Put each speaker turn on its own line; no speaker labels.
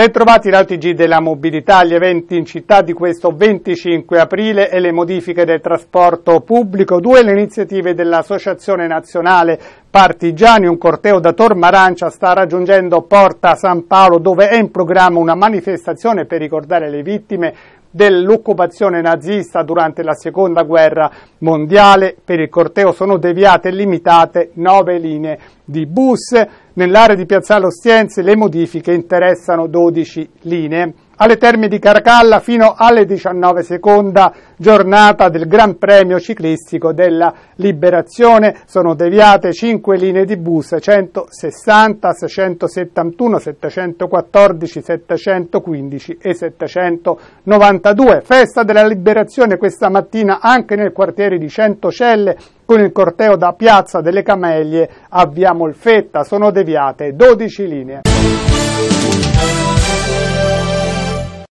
Ben trovati in della mobilità, gli eventi in città di questo 25 aprile e le modifiche del trasporto pubblico, due le iniziative dell'Associazione Nazionale partigiani, un corteo da Tormarancia sta raggiungendo Porta San Paolo dove è in programma una manifestazione per ricordare le vittime dell'occupazione nazista durante la seconda guerra mondiale. Per il corteo sono deviate e limitate nove linee di bus. Nell'area di Piazzale Ostiense le modifiche interessano 12 linee alle Terme di Caracalla fino alle 19 seconda giornata del Gran Premio ciclistico della Liberazione. Sono deviate 5 linee di bus 160, 671, 714, 715 e 792. Festa della Liberazione questa mattina anche nel quartiere di Centocelle con il corteo da Piazza delle Camelie a Via Molfetta. Sono deviate 12 linee.